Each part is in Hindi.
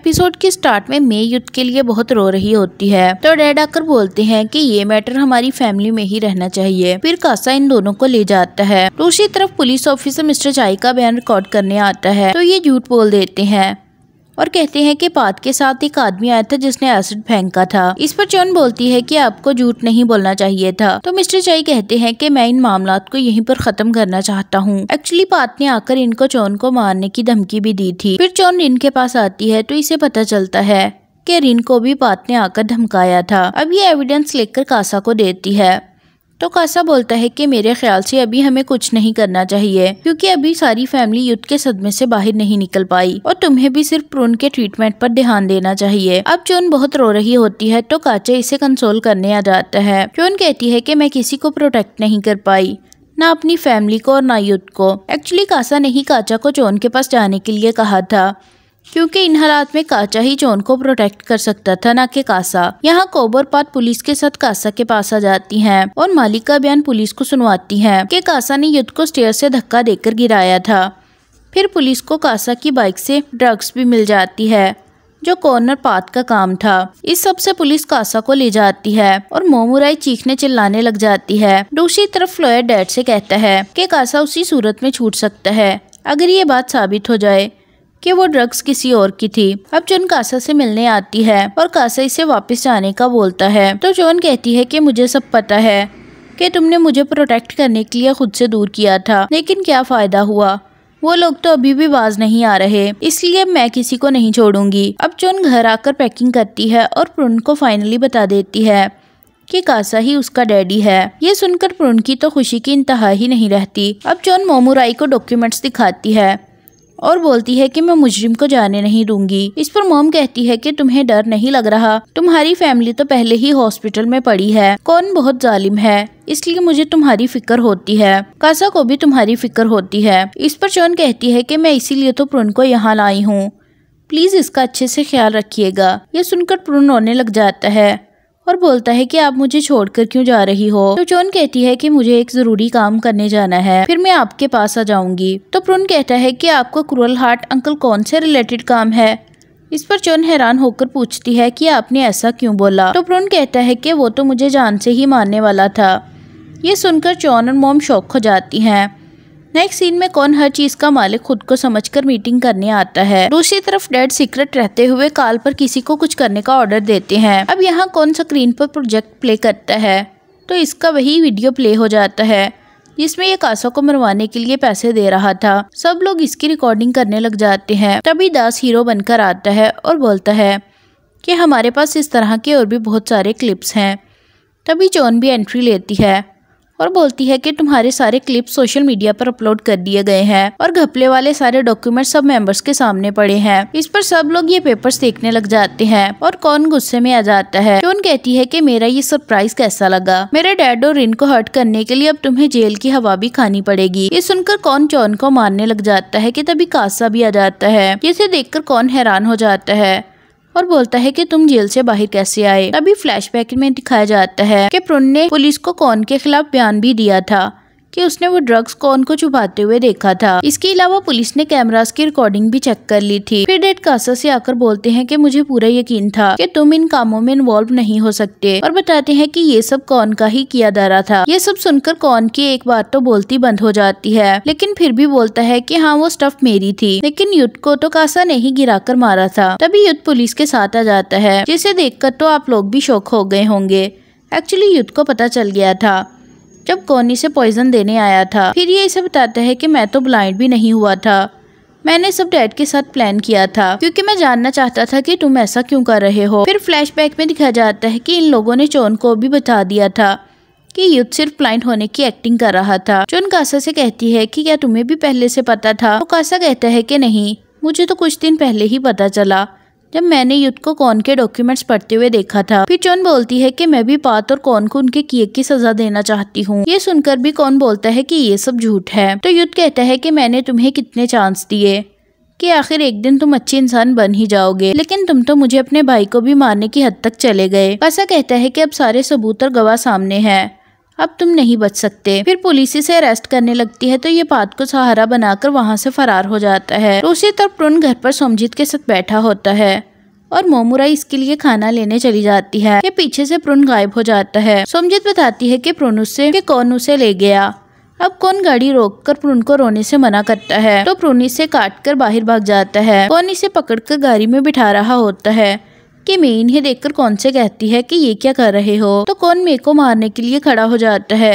एपिसोड के स्टार्ट में मे युद्ध के लिए बहुत रो रही होती है तो डैड आकर बोलते हैं कि ये मैटर हमारी फैमिली में ही रहना चाहिए फिर कासा इन दोनों को ले जाता है दूसरी तरफ पुलिस ऑफिसर मिस्टर चाई का बयान रिकॉर्ड करने आता है तो ये झूठ बोल देते हैं और कहते हैं कि पात के साथ एक आदमी आया था जिसने एसिड फेंका था इस पर चौन बोलती है कि आपको झूठ नहीं बोलना चाहिए था तो मिस्टर चाई कहते हैं कि मैं इन मामला को यहीं पर खत्म करना चाहता हूँ एक्चुअली पात ने आकर इनको चोन को मारने की धमकी भी दी थी फिर चोन इनके पास आती है तो इसे पता चलता है के रिन को भी पात ने आकर धमकाया था अब ये एविडेंस लेकर कासा को देती है तो कासा बोलता है कि मेरे ख्याल से अभी हमें कुछ नहीं करना चाहिए क्योंकि अभी सारी फैमिली युद्ध के सदमे से बाहर नहीं निकल पाई और तुम्हें भी सिर्फ प्रून के ट्रीटमेंट पर ध्यान देना चाहिए अब चोन बहुत रो रही होती है तो काचा इसे कंसोल करने आ जाता है चोन कहती है की मैं किसी को प्रोटेक्ट नहीं कर पाई ना अपनी फैमिली को और ना युद्ध को एक्चुअली कासा ने ही काचा को चोन के पास जाने के लिए कहा था क्योंकि इन हालात में काचा ही जॉन को प्रोटेक्ट कर सकता था ना कि कासा यहाँ कोबरपात पुलिस के साथ कासा के पास आ जाती है और मालिक का बयान पुलिस को सुनवाती है कि कासा ने युद्ध को स्टेयर से धक्का देकर गिराया था फिर पुलिस को कासा की बाइक से ड्रग्स भी मिल जाती है जो कॉर्नर पात का काम था इस सब से पुलिस कासा को ले जाती है और मोमुराई चीखने चिल्लाने लग जाती है दूसरी तरफ फ्लोयर डैड से कहता है कि कासा उसी सूरत में छूट सकता है अगर ये बात साबित हो जाए कि वो ड्रग्स किसी और की थी अब जोन कासा से मिलने आती है और कासा इसे वापस जाने का बोलता है तो जोन कहती है कि मुझे सब पता है कि तुमने मुझे प्रोटेक्ट करने के लिए खुद से दूर किया था लेकिन क्या फ़ायदा हुआ वो लोग तो अभी भी बाज नहीं आ रहे इसलिए मैं किसी को नहीं छोड़ूंगी अब जोन घर आकर पैकिंग करती है और प्रून को फाइनली बता देती है कि कासा ही उसका डैडी है ये सुनकर प्रून की तो खुशी की इंतहा ही नहीं रहती अब जोन मोमुराई को डॉक्यूमेंट्स दिखाती है और बोलती है कि मैं मुजरिम को जाने नहीं दूंगी इस पर मोम कहती है कि तुम्हें डर नहीं लग रहा तुम्हारी फैमिली तो पहले ही हॉस्पिटल में पड़ी है कौन बहुत जालिम है इसलिए मुझे तुम्हारी फिक्र होती है कासा को भी तुम्हारी फिक्र होती है इस पर चोन कहती है कि मैं इसीलिए तो प्रून को यहाँ लाई हूँ प्लीज इसका अच्छे से ख्याल रखिएगा यह सुनकर प्रून रोने लग जाता है और बोलता है कि आप मुझे छोड़कर क्यों जा रही हो तो चोन कहती है कि मुझे एक जरूरी काम करने जाना है फिर मैं आपके पास आ जाऊंगी तो प्रून कहता है कि आपका क्रूअल हार्ट अंकल कौन से रिलेटेड काम है इस पर चोन हैरान होकर पूछती है कि आपने ऐसा क्यों बोला तो प्रून कहता है कि वो तो मुझे जान से ही मानने वाला था ये सुनकर चौन और मोम शौक हो जाती हैं नेक्स्ट सीन में कौन हर चीज का मालिक खुद को समझकर मीटिंग करने आता है दूसरी तरफ डेड सीक्रेट रहते हुए काल पर किसी को कुछ करने का ऑर्डर देते हैं अब यहाँ कौन स्क्रीन पर प्रोजेक्ट प्ले करता है तो इसका वही वीडियो प्ले हो जाता है जिसमें ये कासा को मरवाने के लिए पैसे दे रहा था सब लोग इसकी रिकॉर्डिंग करने लग जाते हैं तभी दास हीरो बनकर आता है और बोलता है कि हमारे पास इस तरह के और भी बहुत सारे क्लिप्स हैं तभी जॉन भी एंट्री लेती है और बोलती है कि तुम्हारे सारे क्लिप सोशल मीडिया पर अपलोड कर दिए गए हैं और घपले वाले सारे डॉक्यूमेंट सब मेंबर्स के सामने पड़े हैं इस पर सब लोग ये पेपर्स देखने लग जाते हैं और कौन गुस्से में आ जाता है टोन कहती है की मेरा ये सरप्राइज कैसा लगा मेरे डैड और रिन को हर्ट करने के लिए अब तुम्हें जेल की हवा भी खानी पड़ेगी ये सुनकर कौन चौन को मारने लग जाता है की तभी कासा भी आ जाता है जिसे कर कौन हैरान हो जाता है और बोलता है कि तुम जेल से बाहर कैसे आए तभी फ्लैशबैक में दिखाया जाता है कि प्रुन ने पुलिस को कौन के खिलाफ बयान भी दिया था कि उसने वो ड्रग्स कौन को छुपाते हुए देखा था इसके अलावा पुलिस ने कैमरास की रिकॉर्डिंग भी चेक कर ली थी फिर डेड कासा से आकर बोलते हैं कि मुझे पूरा यकीन था कि तुम इन कामों में इन्वॉल्व नहीं हो सकते और बताते हैं कि ये सब कौन का ही किया जा रहा था ये सब सुनकर कौन की एक बार तो बोलती बंद हो जाती है लेकिन फिर भी बोलता है की हाँ वो स्टफ मेरी थी लेकिन युद्ध को तो कासा ने ही गिरा कर मारा था तभी युद्ध पुलिस के साथ आ जाता है जिसे कर तो आप लोग भी शौक हो गए होंगे एक्चुअली युद्ध को पता चल गया था जब कोनी से पॉइजन देने आया था फिर ये इसे बताता है कि मैं तो ब्लाइंड भी नहीं हुआ था मैंने सब डैड के साथ प्लान किया था क्योंकि मैं जानना चाहता था कि तुम ऐसा क्यों कर रहे हो फिर फ्लैशबैक में दिखाया जाता है कि इन लोगों ने चोन को भी बता दिया था कि युद्ध सिर्फ ब्लाइंड होने की एक्टिंग कर रहा था चोन कासा से कहती है कि क्या तुम्हें भी पहले से पता था तो कासा कहता है कि नहीं मुझे तो कुछ दिन पहले ही पता चला जब मैंने युद्ध को कौन के डॉक्यूमेंट्स पढ़ते हुए देखा था फिर चोन बोलती है कि मैं भी पात और कौन को उनके किए की सजा देना चाहती हूँ ये सुनकर भी कौन बोलता है कि ये सब झूठ है तो युद्ध कहता है कि मैंने तुम्हें कितने चांस दिए कि आखिर एक दिन तुम अच्छे इंसान बन ही जाओगे लेकिन तुम तो मुझे अपने भाई को भी मारने की हद तक चले गए ऐसा कहता है कि अब सारे सबूत और गवाह सामने हैं अब तुम नहीं बच सकते फिर पुलिस इसे अरेस्ट करने लगती है तो ये बात को सहारा बनाकर वहाँ से फरार हो जाता है उसी तरफ प्रण घर पर सोमजीत के साथ बैठा होता है और मोमुरा इसके लिए खाना लेने चली जाती है ये पीछे से प्रण गायब हो जाता है सोमजीत बताती है कि प्रून उससे कि कौन उसे ले गया अब कौन गाड़ी रोककर प्रून को रोने से मना करता है तो प्रून इसे काट कर बाहर भाग जाता है कौन इसे पकड़कर गाड़ी में बिठा रहा होता है कि मैं इन्हें देखकर कौन से कहती है कि ये क्या कर रहे हो तो कौन मेरे को मारने के लिए खड़ा हो जाता है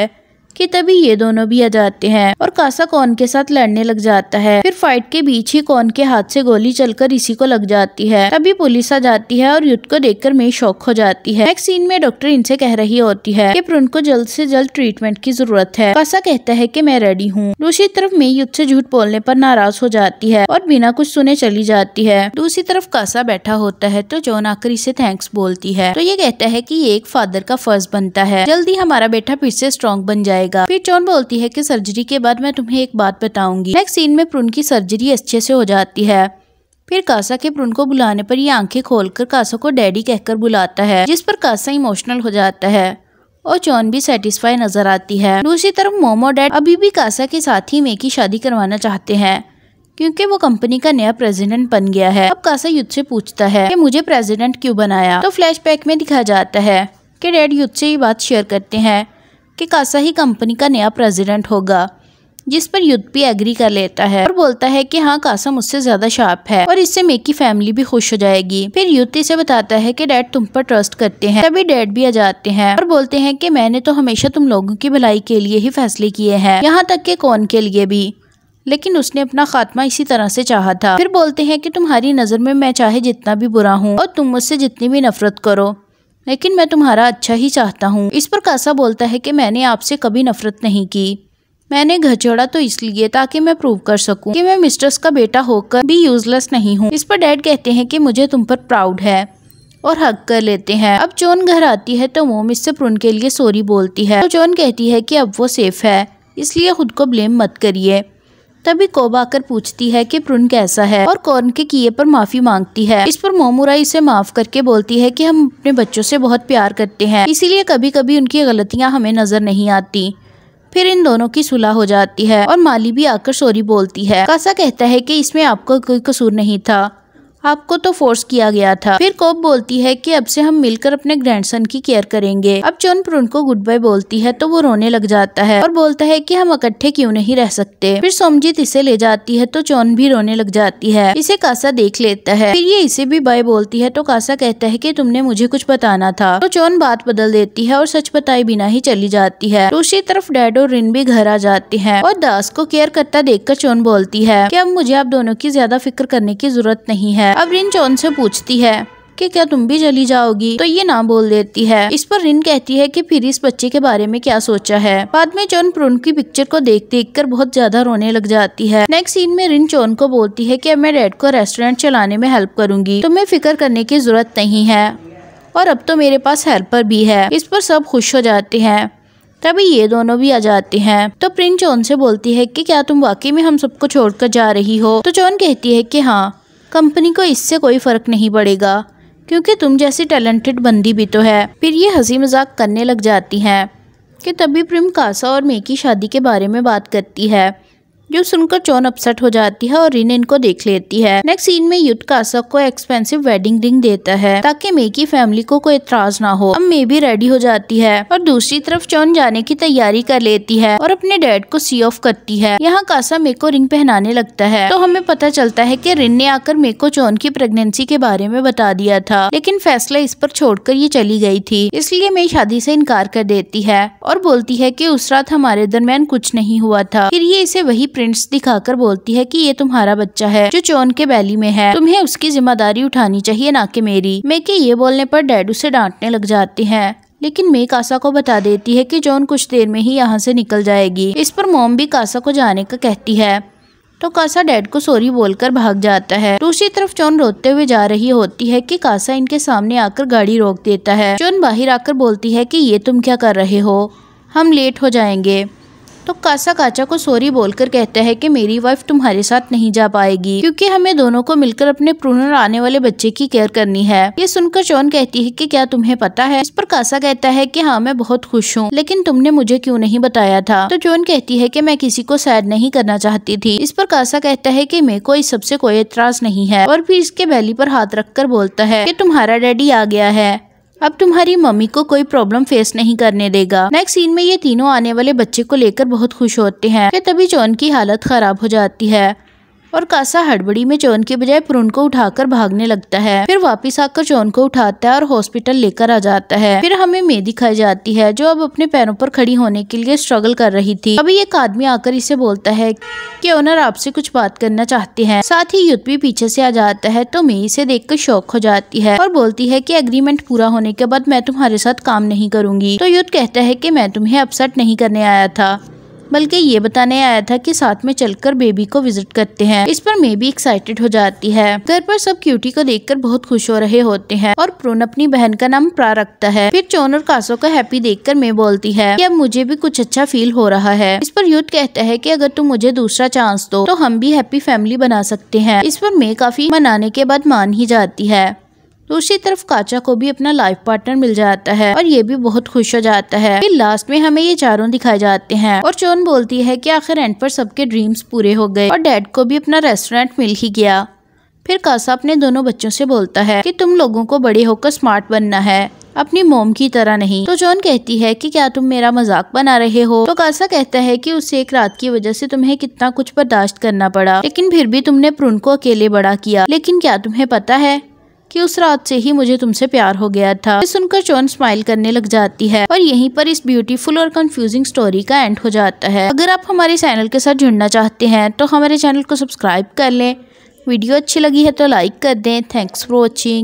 कि तभी ये दोनों भी आ जाते हैं और कासा कौन के साथ लड़ने लग जाता है फिर फाइट के बीच ही कौन के हाथ से गोली चलकर इसी को लग जाती है तभी पुलिस आ जाती है और युद्ध को देखकर मेरी शौक हो जाती है नेक्स्ट सीन में डॉक्टर इनसे कह रही होती है कि प्रून को जल्द से जल्द ट्रीटमेंट की जरूरत है कासा कहता है कि मैं रेडी हूँ दूसरी तरफ मैं युद्ध से झूठ बोलने पर नाराज हो जाती है और बिना कुछ सुने चली जाती है दूसरी तरफ कासा बैठा होता है तो जॉन आकर इसे थैंक्स बोलती है तो ये कहता है की ये एक फादर का फर्ज बनता है जल्दी हमारा बेटा फिर से स्ट्रॉन्ग बन जाए जाएगा फिर जॉन बोलती है की सर्जरी के बाद मैं तुम्हें एक बात बताऊंगी नेक्स्ट सीन में प्रून की सर्जरी अच्छे से हो जाती है फिर कासा के प्रून को बुलाने पर ये आंखें खोलकर कासा को डैडी कहकर बुलाता है जिस पर कासा इमोशनल हो जाता है और चौन भी सेटिस्फाई नजर आती है दूसरी तरफ मोमो डैड अभी भी कासा के साथ ही मे की शादी करवाना चाहते हैं क्योंकि वो कंपनी का नया प्रेसिडेंट बन गया है अब कासा युद्ध से पूछता है कि मुझे प्रेसिडेंट क्यों बनाया तो फ्लैशबैक में दिखाया जाता है कि डैड युद्ध से ये बात शेयर करते हैं कि कासा ही कंपनी का नया प्रेसिडेंट होगा जिस पर भी एग्री कर लेता है और बोलता है कि हाँ कासा मुझसे ज्यादा शार्प है और इससे मेकी फैमिली भी खुश हो जाएगी फिर युद्ध से बताता है कि डैड तुम पर ट्रस्ट करते हैं तभी डैड भी आ जाते हैं और बोलते हैं कि मैंने तो हमेशा तुम लोगों की भलाई के लिए ही फैसले किए हैं यहाँ तक के कौन के लिए भी लेकिन उसने अपना खात्मा इसी तरह से चाहा था फिर बोलते हैं कि तुम्हारी नज़र में मैं चाहे जितना भी बुरा हूँ और तुम मुझसे जितनी भी नफरत करो लेकिन मैं तुम्हारा अच्छा ही चाहता हूँ इस पर कासा बोलता है कि मैंने आपसे कभी नफरत नहीं की मैंने छोड़ा तो इसलिए ताकि मैं प्रूव कर सकूं कि मैं मिस्ट्रेस का बेटा होकर भी यूजलेस नहीं हूं। इस पर डैड कहते हैं कि मुझे तुम पर प्राउड है और हक कर लेते हैं अब जोन घर आती है तो वो मिस्टर प्रून के लिए सॉरी बोलती है तो जोन कहती है कि अब वो सेफ है इसलिए खुद को ब्लेम मत करिए तभी कोबा आकर पूछती है कि प्रून कैसा है और कौन के किए पर माफी मांगती है इस पर मोमुरा इसे माफ करके बोलती है कि हम अपने बच्चों से बहुत प्यार करते हैं इसीलिए कभी कभी उनकी गलतियाँ हमें नजर नहीं आती फिर इन दोनों की सुलह हो जाती है और माली भी आकर सॉरी बोलती है कासा कहता है कि इसमें आपका कोई कसूर नहीं था आपको तो फोर्स किया गया था फिर कोप बोलती है कि अब से हम मिलकर अपने ग्रैंडसन की केयर करेंगे अब चोन प्रून को गुड बाय बोलती है तो वो रोने लग जाता है और बोलता है कि हम इकट्ठे क्यों नहीं रह सकते फिर सोमजीत इसे ले जाती है तो चोन भी रोने लग जाती है इसे कासा देख लेता है फिर ये इसे भी बाय बोलती है तो कासा कहता है की तुमने मुझे कुछ बताना था तो चोन बात बदल देती है और सच बताए बिना ही चली जाती है दूसरी तरफ डैड और रिन भी घर आ जाती है और दास को केयर करता कर चोन बोलती है की अब मुझे आप दोनों की ज्यादा फिक्र करने की जरूरत नहीं है अब रिन जॉन से पूछती है कि क्या तुम भी चली जाओगी तो ये ना बोल देती है इस पर रिन कहती है कि फिर इस बच्चे के बारे में क्या सोचा है बाद में जॉन प्रून की पिक्चर को देख देख कर बहुत ज्यादा रोने लग जाती है नेक्स्ट सीन में रिन जॉन को बोलती है कि मैं डैड को रेस्टोरेंट चलाने में हेल्प करूंगी तुम्हें फिक्र करने की जरूरत नहीं है और अब तो मेरे पास हेल्पर भी है इस पर सब खुश हो जाते हैं तभी ये दोनों भी आ जाते हैं तो प्रिंस जॉन से बोलती है कि क्या तुम वाकई में हम सबको छोड़कर जा रही हो तो जॉन कहती है कि हाँ कंपनी को इससे कोई फ़र्क नहीं पड़ेगा क्योंकि तुम जैसी टैलेंटेड बंदी भी तो है फिर ये हंसी मजाक करने लग जाती हैं कि तभी प्रेम कासा और मेकी शादी के बारे में बात करती है जो सुनकर चोन अपसेट हो जाती है और रिन इनको देख लेती है नेक्स्ट सीन में युद्ध कासक को एक्सपेंसिव वेडिंग रिंग देता है ताकि मे की फैमिली को कोई इतराज ना हो अब मे भी रेडी हो जाती है और दूसरी तरफ चोन जाने की तैयारी कर लेती है और अपने डैड को सी ऑफ करती है यहाँ कासा मे को रिंग पहनाने लगता है तो हमें पता चलता है की रिन ने आकर मे को चोन की प्रेगनेंसी के बारे में बता दिया था लेकिन फैसला इस पर कर ये चली गयी थी इसलिए मैं शादी ऐसी इनकार कर देती है और बोलती है की उस रात हमारे दरमियान कुछ नहीं हुआ था फिर ये इसे वही प्रिंट्स दिखाकर बोलती है कि ये तुम्हारा बच्चा है जो चोन के बैली में है तुम्हें उसकी जिम्मेदारी उठानी चाहिए ना कि मेरी के ये बोलने पर डैड उसे डांटने लग जाते हैं लेकिन मे कासा को बता देती है कि जॉन कुछ देर में ही यहाँ से निकल जाएगी इस पर मोम भी कासा को जाने का कहती है तो कासा डैड को सॉरी बोलकर भाग जाता है दूसरी तरफ जॉन रोते हुए जा रही होती है कि कासा इनके सामने आकर गाड़ी रोक देता है जॉन बाहर आकर बोलती है कि ये तुम क्या कर रहे हो हम लेट हो जाएंगे तो कासा काचा को सोरी बोलकर कहता है कि मेरी वाइफ तुम्हारे साथ नहीं जा पाएगी क्योंकि हमें दोनों को मिलकर अपने प्रूनर आने वाले बच्चे की केयर करनी है ये सुनकर चौन कहती है कि क्या तुम्हें पता है इस पर कासा कहता है कि हाँ मैं बहुत खुश हूँ लेकिन तुमने मुझे क्यों नहीं बताया था तो चौन कहती है कि मैं किसी को सैड नहीं करना चाहती थी इस पर कासा कहता है कि मेरे को इस सबसे कोई एतराज नहीं है और फिर इसके बैली पर हाथ रखकर बोलता है कि तुम्हारा डैडी आ गया है अब तुम्हारी मम्मी को कोई प्रॉब्लम फेस नहीं करने देगा नेक्स्ट सीन में ये तीनों आने वाले बच्चे को लेकर बहुत खुश होते हैं तभी जॉन की हालत खराब हो जाती है और कासा हड़बड़ी में चोन के बजाय प्रून को उठाकर भागने लगता है फिर वापिस आकर चोन को उठाता है और हॉस्पिटल लेकर आ जाता है फिर हमें मे दिखाई जाती है जो अब अपने पैरों पर खड़ी होने के लिए स्ट्रगल कर रही थी अभी एक आदमी आकर इसे बोलता है की ओनर आपसे कुछ बात करना चाहते है साथ ही युद्ध भी पीछे ऐसी आ जाता है तो मे इसे कर शौक हो जाती है और बोलती है की एग्रीमेंट पूरा होने के बाद मैं तुम्हारे साथ काम नहीं करूंगी तो युद्ध कहता है कि मैं तुम्हें अपसेट नहीं करने आया था बल्कि ये बताने आया था कि साथ में चलकर बेबी को विजिट करते हैं इस पर मेबी भी एक्साइटेड हो जाती है घर पर सब क्यूटी को देखकर बहुत खुश हो रहे होते हैं और प्रून अपनी बहन का नाम प्रा रखता है फिर चोन और कासो का हैप्पी देखकर मैं बोलती है कि अब मुझे भी कुछ अच्छा फील हो रहा है इस पर युद्ध कहता है की अगर तुम मुझे दूसरा चांस दो तो हम भी हैप्पी फैमिली बना सकते हैं इस पर मैं काफी मनाने के बाद मान ही जाती है दूसरी तरफ काचा को भी अपना लाइफ पार्टनर मिल जाता है और ये भी बहुत खुश हो जाता है फिर लास्ट में हमें ये चारों दिखाए जाते हैं और चोन बोलती है कि आखिर एंड पर सबके ड्रीम्स पूरे हो गए और डैड को भी अपना रेस्टोरेंट मिल ही गया फिर कासा अपने दोनों बच्चों से बोलता है कि तुम लोगों को बड़े होकर स्मार्ट बनना है अपनी मोम की तरह नहीं तो जॉन कहती है कि क्या तुम मेरा मजाक बना रहे हो तो कासा कहता है कि उसे एक रात की वजह से तुम्हें कितना कुछ बर्दाश्त करना पड़ा लेकिन फिर भी तुमने प्रून को अकेले बड़ा किया लेकिन क्या तुम्हें पता है कि उस रात से ही मुझे तुमसे प्यार हो गया था सुनकर चोन स्माइल करने लग जाती है और यहीं पर इस ब्यूटीफुल और कंफ्यूजिंग स्टोरी का एंड हो जाता है अगर आप हमारे चैनल के साथ जुड़ना चाहते हैं तो हमारे चैनल को सब्सक्राइब कर लें वीडियो अच्छी लगी है तो लाइक कर दें थैंक्स फॉर वॉचिंग